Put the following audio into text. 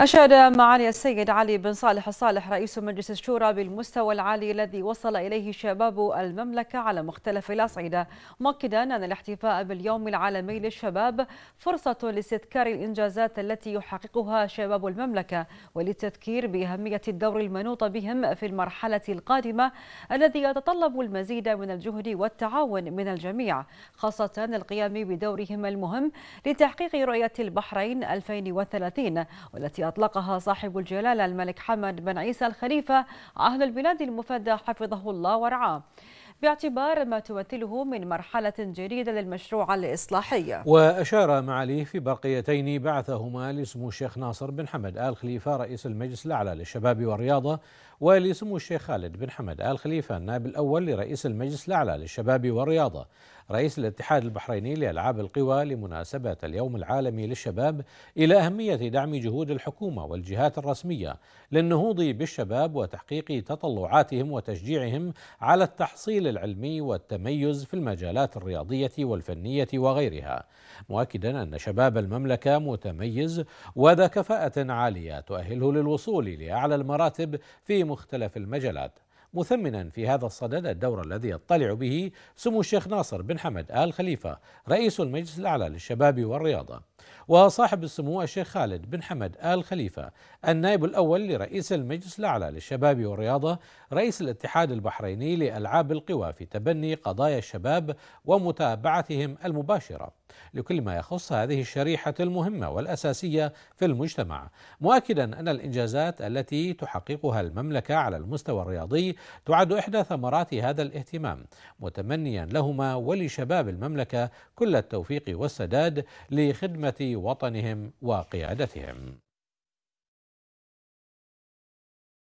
أشاد معالي السيد علي بن صالح الصالح رئيس مجلس الشورى بالمستوى العالي الذي وصل إليه شباب المملكة على مختلف الأصعدة مؤكدا أن الاحتفاء باليوم العالمي للشباب فرصة لاستذكار الإنجازات التي يحققها شباب المملكة وللتذكير بأهمية الدور المنوط بهم في المرحلة القادمة الذي يتطلب المزيد من الجهد والتعاون من الجميع خاصة القيام بدورهم المهم لتحقيق رؤية البحرين 2030 والتي أطلقها صاحب الجلالة الملك حمد بن عيسى الخليفة عهد البلاد المفدى حفظه الله ورعاه باعتبار ما تمثله من مرحلة جديدة للمشروع الإصلاحي وأشار معاليه في برقيتين بعثهما لسمو الشيخ ناصر بن حمد آل خليفة رئيس المجلس الأعلى للشباب والرياضة ولسمو الشيخ خالد بن حمد آل خليفة النائب الأول لرئيس المجلس الأعلى للشباب والرياضة رئيس الاتحاد البحريني لألعاب القوى لمناسبة اليوم العالمي للشباب إلى أهمية دعم جهود الحكومة والجهات الرسمية للنهوض بالشباب وتحقيق تطلعاتهم وتشجيعهم على التحصيل العلمي والتميز في المجالات الرياضية والفنية وغيرها مؤكدا أن شباب المملكة متميز وذا كفاءة عالية تؤهله للوصول لأعلى المراتب في مختلف المجالات مثمنا في هذا الصدد الدور الذي يطلع به سمو الشيخ ناصر بن حمد آل خليفة رئيس المجلس الأعلى للشباب والرياضة وصاحب السمو الشيخ خالد بن حمد آل خليفة النائب الأول لرئيس المجلس الأعلى للشباب والرياضة رئيس الاتحاد البحريني لألعاب القوى في تبني قضايا الشباب ومتابعتهم المباشرة لكل ما يخص هذه الشريحة المهمة والأساسية في المجتمع، مؤكدا أن الإنجازات التي تحققها المملكة على المستوى الرياضي تعد إحدى ثمرات هذا الاهتمام، متمنيا لهما ولشباب المملكة كل التوفيق والسداد لخدمة وطنهم وقيادتهم.